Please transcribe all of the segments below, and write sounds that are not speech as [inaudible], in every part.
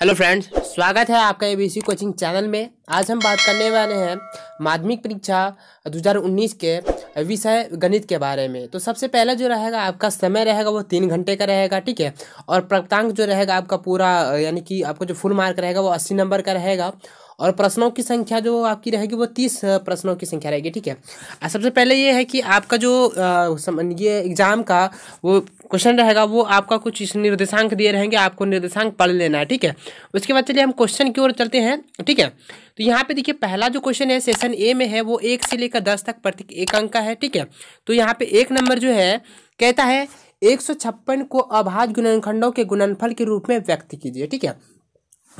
hello friends स्वागत है आपका एबीसी कोचिंग चैनल में आज हम बात करने वाले हैं माध्यमिक परीक्षा 2019 के विषय गणित के बारे में तो सबसे पहला जो रहेगा आपका समय रहेगा वो तीन घंटे का रहेगा ठीक है और प्रतांक जो रहेगा आपका पूरा यानी कि आपका जो फुल मार्क रहेगा वो अस्सी नंबर का रहेगा और प्रश्नों की संख्या जो आपकी रहेगी वो तीस प्रश्नों की संख्या रहेगी ठीक है सबसे पहले ये है कि आपका जो ये एग्ज़ाम का वो क्वेश्चन रहेगा वो आपका कुछ इस निर्देशांक दिए रहेंगे आपको निर्देशांक पढ़ लेना है ठीक है उसके बाद चलिए हम क्वेश्चन की ओर चलते हैं ठीक है तो यहाँ पे देखिए पहला जो क्वेश्चन है सेशन ए में है वो एक से लेकर दस तक प्रति एक अंक का है ठीक है तो यहाँ पे एक नंबर जो है कहता है एक को अभाज गुणनखंडों के गुणनफल के रूप में व्यक्त कीजिए ठीक है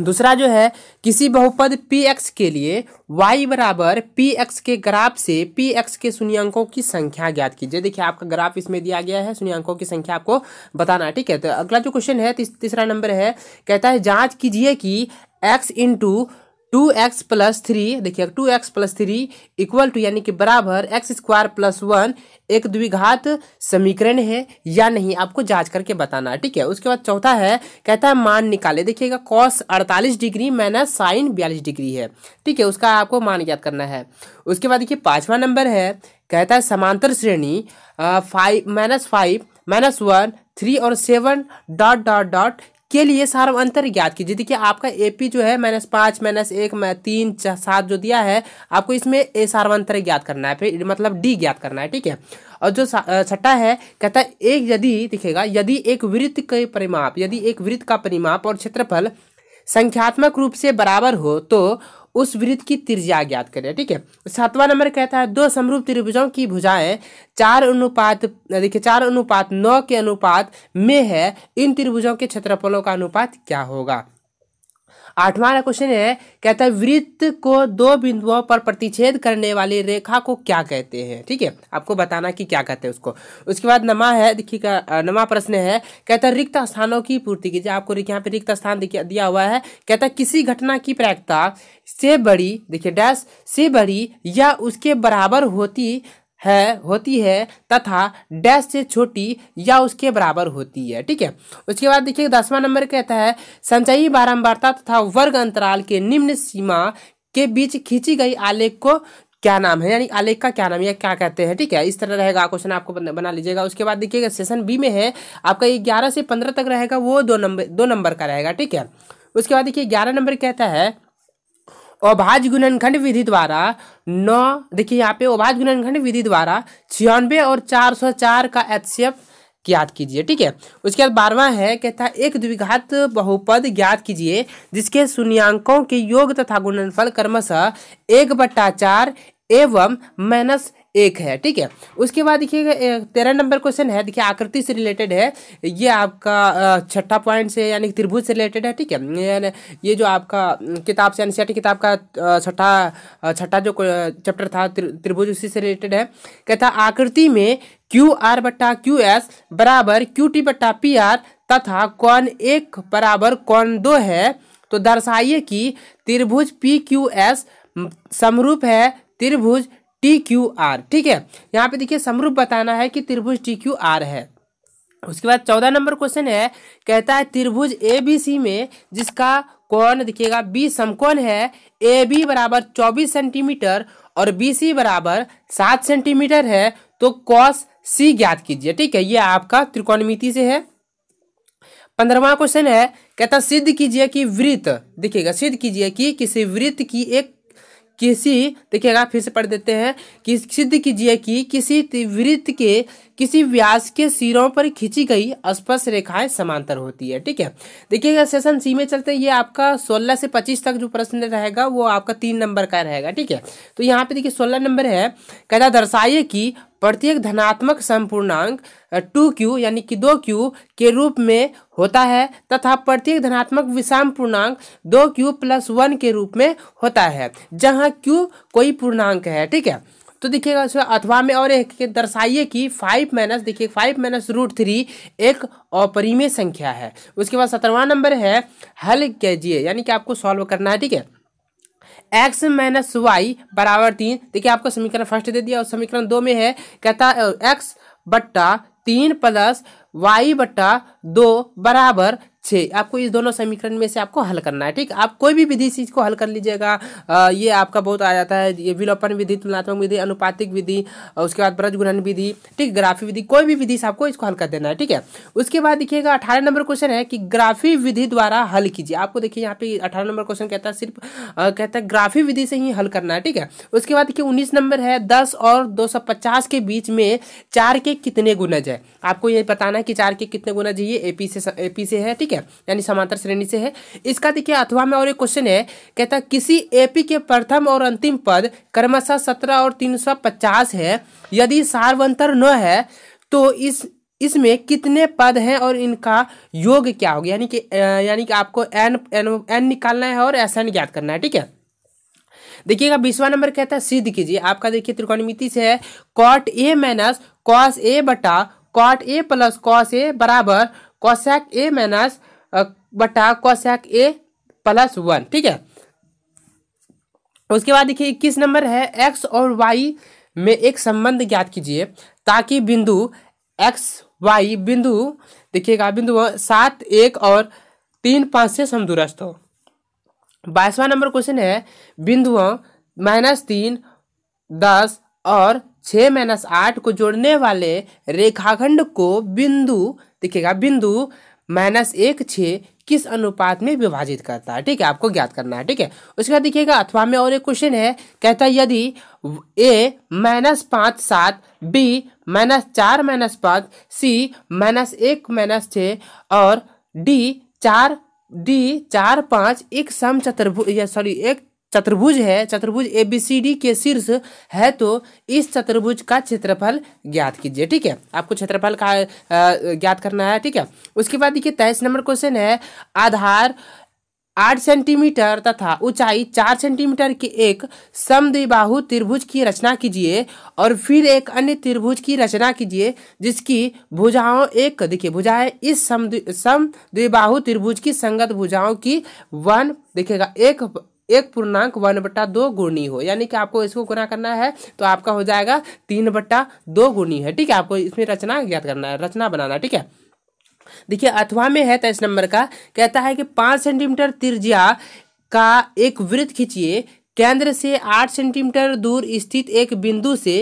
दूसरा जो है किसी बहुपद पी एक्स के लिए वाई बराबर पी एक्स के ग्राफ से पी एक्स के शून्यंकों की संख्या ज्ञात कीजिए देखिए आपका ग्राफ इसमें दिया गया है शून्यंकों की संख्या आपको बताना है ठीक है तो अगला जो क्वेश्चन है तीसरा नंबर है कहता है जांच कीजिए कि x into two x plus three देखिए two x plus three equal to यानी कि बराबर एक्स स्क्वायर प्लस वन एक द्विघात समीकरण है या नहीं आपको जांच करके बताना है ठीक है उसके बाद चौथा है कहता है मान निकाले देखिएगा कॉस अड़तालीस डिग्री माइनस साइन बयालीस डिग्री है ठीक है उसका आपको मान ज्ञात करना है उसके बाद देखिए पाँचवा नंबर है कहता है समांतर श्रेणी five minus five minus one three और सेवन डॉट डॉट डॉट के लिए सार्व अंतर ज्ञात कीजिए देखिए आपका एपी जो है माइनस पाँच माइनस एक तीन सात जो दिया है आपको इसमें ए अंतर ज्ञात करना है फिर मतलब डी ज्ञात करना है ठीक है और जो छठा है कहता है एक यदि दिखेगा यदि एक वृत्त के परिमाप यदि एक वृत्त का परिमाप और क्षेत्रफल संख्यात्मक रूप से बराबर हो तो उस वृत्त की त्रिज्या ज्ञात करें ठीक है सातवां नंबर कहता है दो समरूप त्रिभुजों की भुजाएं चार अनुपात देखिए चार अनुपात नौ के अनुपात में है इन त्रिभुजों के क्षेत्रफलों का अनुपात क्या होगा आठवां क्वेश्चन है कहता है वृत्त को दो बिंदुओं पर प्रतिच्छेद करने वाली रेखा को क्या कहते हैं ठीक है आपको बताना कि क्या कहते हैं उसको उसके बाद नमा है का नमा प्रश्न है कहता है रिक्त स्थानों की पूर्ति कीजिए आपको यहाँ पे रिक्त स्थान दिया हुआ है कहता है किसी घटना की प्रायिकता से बड़ी देखिए डैश से बड़ी या उसके बराबर होती है होती है तथा डैश से छोटी या उसके बराबर होती है ठीक है उसके बाद देखिए दसवां नंबर कहता है संचयी बारंबारता तथा वर्ग अंतराल के निम्न सीमा के बीच खींची गई आलेख को क्या नाम है यानी आलेख का क्या नाम है क्या कहते हैं ठीक है इस तरह रहेगा क्वेश्चन आपको बना लीजिएगा उसके बाद देखिएगा सेशन बी में है आपका ये ग्यारह से पंद्रह तक रहेगा वो दो नंबर दो नंबर का रहेगा ठीक है उसके बाद देखिए ग्यारह नंबर कहता है अभाज गुणनखंड विधि द्वारा नौ देखिए यहाँ पे अभाज गुणनखंड विधि द्वारा छियानवे और चार सौ चार का एचसीएफ ज्ञात कीजिए ठीक है उसके बाद बारवा है कहता है एक द्विघात बहुपद ज्ञात कीजिए जिसके शून्यांकों के योग तथा गुणनफल क्रमशः एक बट्टा चार एवं माइनस एक है ठीक है उसके बाद देखिएगा तेरह नंबर क्वेश्चन है देखिए आकृति से रिलेटेड है ये आपका छठा पॉइंट से यानी त्रिभुज से रिलेटेड है ठीक है ये जो आपका किताब से एनसीआर किताब का छठा छठा जो चैप्टर था त्रिभुज उसी से रिलेटेड है कहता आकृति में क्यू आर बट्टा क्यू एस बराबर क्यू टी बट्टा पी आर तथा कौन एक बराबर कौन दो है तो दर्शाइए कि त्रिभुज पी क्यू एस समरूप है त्रिभुज टी क्यू आर ठीक है यहाँ पे देखिए समरूप बताना है कि त्रिभुज टी क्यू आर है उसके बाद चौदह नंबर क्वेश्चन है कहता है त्रिभुज ए बी सी में जिसका कोण देखिएगा बी समकोण है ए बी बराबर चौबीस सेंटीमीटर और बी सी बराबर सात सेंटीमीटर है तो कॉस सी ज्ञात कीजिए ठीक है ये आपका त्रिकोणमिति से है पंद्रहवा क्वेश्चन है कहता सिद्ध कीजिए कि वृत्त देखिएगा सिद्ध कीजिए कि किसी वृत्त की एक किसी देखिएगा फिर से पढ़ देते हैं कि सिद्ध कीजिए कि किसी वृत्त के किसी व्यास के सिरों पर खींची गई स्पर्श रेखाएं समांतर होती है ठीक है देखिएगा सेशन सी में चलते हैं ये आपका सोलह से पच्चीस तक जो प्रश्न रहेगा वो आपका तीन नंबर का रहेगा ठीक है तो यहाँ पे देखिए सोलह नंबर है कहता दर्शाइए कि प्रत्येक धनात्मक संपूर्णांक टू क्यू यानी कि दो क्यू के रूप में होता है तथा प्रत्येक धनात्मक विषम पूर्णांक दो क्यू प्लस वन के रूप में होता है जहाँ क्यू कोई पूर्णांक है ठीक है तो देखिएगा इसमें अथवा में और एक दर्शाइए कि फाइव माइनस देखिए फाइव माइनस रूट थ्री एक अपरिमेय संख्या है उसके बाद सत्रहवा नंबर है हल कीजिए यानी कि आपको सॉल्व करना है ठीक है एक्स माइनस वाई बराबर तीन देखिए आपको समीकरण फर्स्ट दे दिया और समीकरण दो में है कहता एक्स बट्टा तीन प्लस वाई बट्टा दो बराबर छः आपको इस दोनों समीकरण में से आपको हल करना है ठीक आप कोई भी विधि चीज़ को हल कर लीजिएगा ये आपका बहुत आ जाता है ये विलोपन विधि तुलनात्मक विधि अनुपातिक विधि उसके बाद ब्रज गुणन विधि ठीक ग्राफी विधि कोई भी विधि से आपको इसको हल कर देना है ठीक है उसके बाद देखिएगा अठारह नंबर क्वेश्चन है कि ग्राफी विधि द्वारा हल कीजिए आपको देखिए यहाँ पे अठारह नंबर क्वेश्चन कहता है सिर्फ कहता है ग्राफी विधि से ही हल करना है ठीक है उसके बाद देखिए उन्नीस नंबर है दस और दो के बीच में चार के कितने गुणज है आपको ये बताना है कि चार के कितने गुनज ये एपी से एपी से है ठीक ठीक है यानी समांतर श्रेणी से है इसका देखिए अथवा में और एक क्वेश्चन है कहता किसी एपी के प्रथम और अंतिम पद क्रमशः सत्रह और तीन है यदि सार्वंतर न है तो इस इसमें कितने पद हैं और इनका योग क्या होगा यानी कि यानी कि आपको एन एन एन निकालना है और एस एन ज्ञात करना है ठीक है देखिएगा बीसवा नंबर कहता है सिद्ध कीजिए आपका देखिए त्रिकोणमिति से है cot A minus cos A बटा cot A plus cos A बराबर कॉसैक ए माइनस बटा कॉसैक ए प्लस वन ठीक है उसके बाद देखिए इक्कीस नंबर है एक्स और वाई में एक संबंध ज्ञात कीजिए ताकि बिंदु एक्स वाई बिंदु देखिएगा बिंदु सात एक और तीन पाँच से समदूरस्थ हो बाईसवा नंबर क्वेश्चन है बिंदुओं माइनस तीन दस और छः माइनस आठ को जोड़ने वाले रेखाखंड को बिंदु देखिएगा बिंदु माइनस एक छः किस अनुपात में विभाजित करता है ठीक है आपको ज्ञात करना है ठीक है उसके बाद देखिएगा अथवा में और एक क्वेश्चन है कहता है यदि ए माइनस पाँच सात बी माइनस चार माइनस पाँच सी माइनस एक माइनस छः और डी चार डी चार पाँच एक सम चतुर्भुज सॉरी एक चतुर्भुज है चतुर्भुज ए बी सी डी के शीर्ष है तो इस चतुर्भुज का क्षेत्रफल ज्ञात कीजिए ठीक है आपको क्षेत्रफल का ज्ञात करना है ठीक है उसके बाद देखिए तेईस नंबर क्वेश्चन है आधार आठ सेंटीमीटर तथा ऊंचाई चार सेंटीमीटर के एक समद्विबाहु त्रिभुज की रचना कीजिए और फिर एक अन्य त्रिभुज की रचना कीजिए जिसकी भुजाओं एक देखिए भुजाएं इस समद्विबाहु त्रिभुज की संगत भुजाओं की वन देखिएगा एक एक पूर्णांक वन बट्टा दो गुणी हो यानी कि आपको इसको गुना करना है तो आपका हो जाएगा तीन बट्टा दो गुणी है ठीक है आपको इसमें रचना ज्ञात करना है रचना बनाना ठीक है देखिए अथवा में है तेईस तो नंबर का कहता है कि पांच सेंटीमीटर त्रिज्या का एक वृत्त खींचिए केंद्र से आठ सेंटीमीटर दूर स्थित एक बिंदु से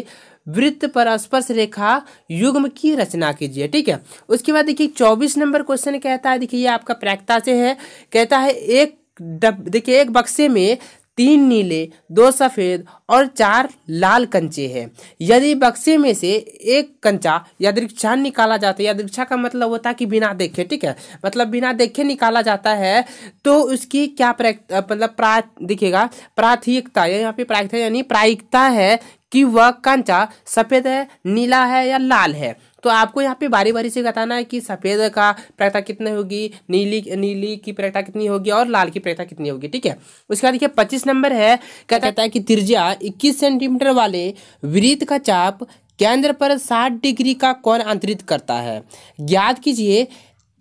वृत्त पर स्पर्श रेखा युग्म की रचना कीजिए ठीक है उसके बाद देखिए चौबीस नंबर क्वेश्चन कहता है देखिए ये आपका प्रैक्ता से है कहता है एक देखिए एक बक्से में तीन नीले दो सफ़ेद और चार लाल कंचे हैं यदि बक्से में से एक कंचा यादृक्षा निकाला जाता है यादृक्षा का मतलब होता है कि बिना देखे ठीक है मतलब बिना देखे निकाला जाता है तो उसकी क्या मतलब प्रा दिखेगा प्राथमिकता यहाँ पे प्राथमिकता यानी प्रायिकता है कि वह कंचा सफ़ेद है नीला है या लाल है तो आपको यहाँ पे बारी बारी से बताना है कि सफ़ेद का प्रयता कितनी होगी नीली नीली की प्रयता कितनी होगी और लाल की प्रयता कितनी होगी ठीक है उसके बाद देखिए पच्चीस नंबर है क्या कहता है कि त्रिज्या इक्कीस सेंटीमीटर वाले वृत्त का चाप केंद्र पर साठ डिग्री का कोण अंतरित करता है ज्ञात कीजिए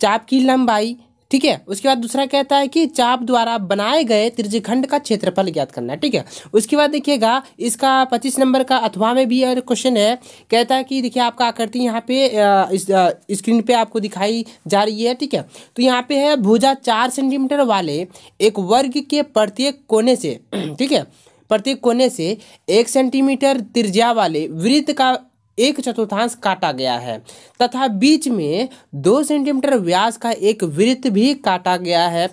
चाप की लंबाई ठीक है उसके बाद दूसरा कहता है कि चाप द्वारा बनाए गए त्रिजखंड का क्षेत्रफल ज्ञात करना है ठीक है उसके बाद देखिएगा इसका पच्चीस नंबर का अथवा में भी और क्वेश्चन है कहता है कि देखिए आपका आकृति यहाँ पे इस स्क्रीन पे आपको दिखाई जा रही है ठीक है तो यहाँ पे है भुजा चार सेंटीमीटर वाले एक वर्ग के प्रत्येक कोने से [clears throat] ठीक है प्रत्येक कोने से एक सेंटीमीटर त्रिज्या वाले वृत्त का एक चतुर्थांश काटा गया है तथा बीच में दो सेंटीमीटर व्यास का एक वृत्त भी काटा गया है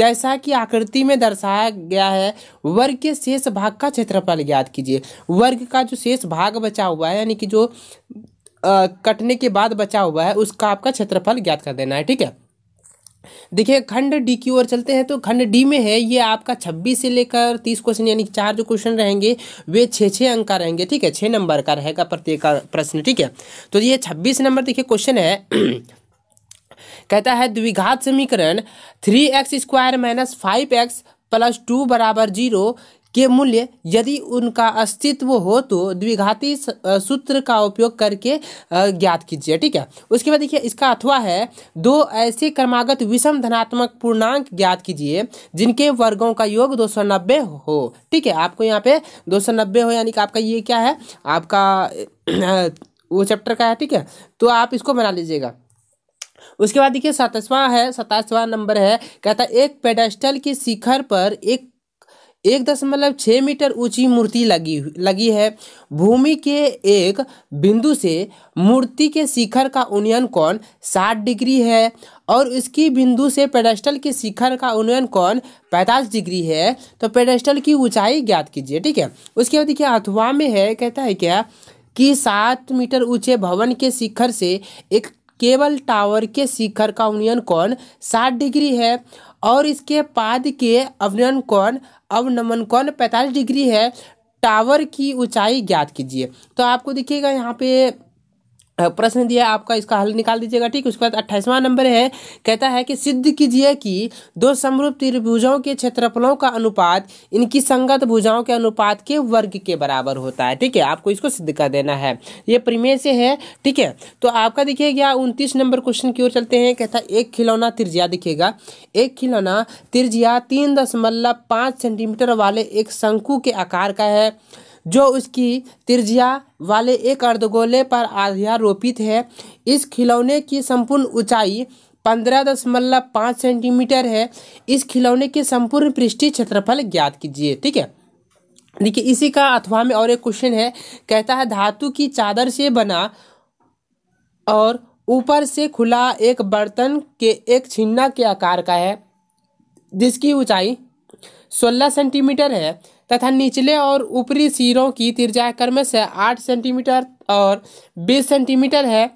जैसा कि आकृति में दर्शाया गया है वर्ग के शेष भाग का क्षेत्रफल ज्ञात कीजिए वर्ग का जो शेष भाग बचा हुआ है यानी कि जो आ, कटने के बाद बचा हुआ है उसका आपका क्षेत्रफल ज्ञात कर देना है ठीक है देखिए खंड डी की ओर चलते हैं तो खंड डी में है ये आपका छब्बीस से लेकर तीस क्वेश्चन यानी चार जो क्वेश्चन रहेंगे वे छः छः अंक का रहेंगे ठीक है छः नंबर का रहेगा प्रत्येक प्रश्न ठीक है तो ये छब्बीस नंबर देखिए क्वेश्चन है [clears throat] कहता है द्विघात समीकरण three x square minus five x plus two बराबर जीरो के मूल्य यदि उनका अस्तित्व हो तो द्विघाती सूत्र का उपयोग करके ज्ञात कीजिए ठीक है उसके बाद देखिए इसका अथवा है दो ऐसे क्रमागत विषम धनात्मक पूर्णांक ज्ञात कीजिए जिनके वर्गों का योग 290 हो ठीक है आपको यहाँ पे 290 हो यानी कि आपका ये क्या है आपका वो चैप्टर का है ठीक है तो आप इसको बना लीजिएगा उसके बाद देखिए सतासवा है सतासवा नंबर है कहता है एक पेडेस्टल के शिखर पर एक एक दशमलव छः मीटर ऊंची मूर्ति लगी लगी है भूमि के एक बिंदु से मूर्ति के शिखर का उन्नयन कोण साठ डिग्री है और इसकी बिंदु से पेडेस्टल के शिखर का उन्नयन कोण पैंतालीस डिग्री है तो पेडेस्टल की ऊंचाई ज्ञात कीजिए ठीक है उसके बाद देखिए अथवा में है कहता है क्या कि सात मीटर ऊंचे भवन के शिखर से एक केबल टावर के शिखर का उन्नयन कोण साठ डिग्री है और इसके पाद के अवनयन कोण अवनमन कोण पैंतालीस डिग्री है टावर की ऊंचाई ज्ञात कीजिए तो आपको देखिएगा यहाँ पे प्रश्न दिया है आपका इसका हल निकाल दीजिएगा ठीक उसके बाद अट्ठाईसवां नंबर है कहता है कि सिद्ध कीजिए कि दो समरूप त्रिभुजों के क्षेत्रफलों का अनुपात इनकी संगत भुजाओं के अनुपात के वर्ग के बराबर होता है ठीक है आपको इसको सिद्ध कर देना है ये प्रीमे से है ठीक है तो आपका देखिए उनतीस नंबर क्वेश्चन की ओर चलते हैं कहता है एक खिलौना तिरजिया दिखेगा एक खिलौना त्रिज्या तीन सेंटीमीटर वाले एक शंकु के आकार का है जो उसकी त्रिज्या वाले एक अर्धगोले पर आधारोपित है इस खिलौने की संपूर्ण ऊंचाई पंद्रह दशमलव पाँच सेंटीमीटर है इस खिलौने के संपूर्ण पृष्ठीय क्षेत्रफल ज्ञात कीजिए ठीक है देखिए इसी का अथवा में और एक क्वेश्चन है कहता है धातु की चादर से बना और ऊपर से खुला एक बर्तन के एक छिन्ना के आकार का है जिसकी ऊंचाई सोलह सेंटीमीटर है तथा निचले और ऊपरी सिरों की तिरजा क्रमश से आठ सेंटीमीटर और बीस सेंटीमीटर है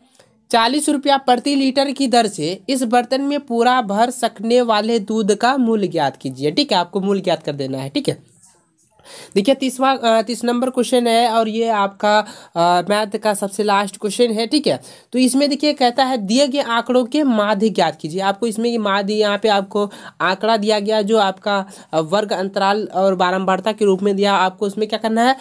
चालीस रुपया प्रति लीटर की दर से इस बर्तन में पूरा भर सकने वाले दूध का मूल्य ज्ञात कीजिए ठीक है आपको मूल्य ज्ञात कर देना है ठीक है देखिए तीसवा तीस नंबर क्वेश्चन है और ये आपका मैथ का सबसे लास्ट क्वेश्चन है ठीक है तो इसमें देखिए कहता है दिए गए आंकड़ों के माध्य ज्ञात कीजिए आपको इसमें ये माध्य यहाँ पे आपको आंकड़ा दिया गया जो आपका वर्ग अंतराल और बारंबारता के रूप में दिया आपको उसमें क्या करना है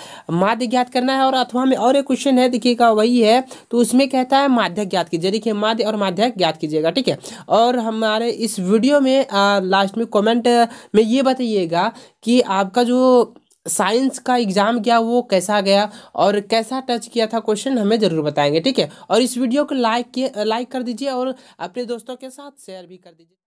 माध्य ज्ञात करना है और अथवा में और एक क्वेश्चन है देखिएगा वही है तो उसमें कहता है माध्यक ज्ञात कीजिए देखिए माध्य और माध्यक ज्ञात कीजिएगा ठीक है और हमारे इस वीडियो में लास्ट में कॉमेंट में ये बताइएगा कि आपका जो साइंस का एग्ज़ाम गया वो कैसा गया और कैसा टच किया था क्वेश्चन हमें ज़रूर बताएंगे ठीक है और इस वीडियो को लाइक किए लाइक कर दीजिए और अपने दोस्तों के साथ शेयर भी कर दीजिए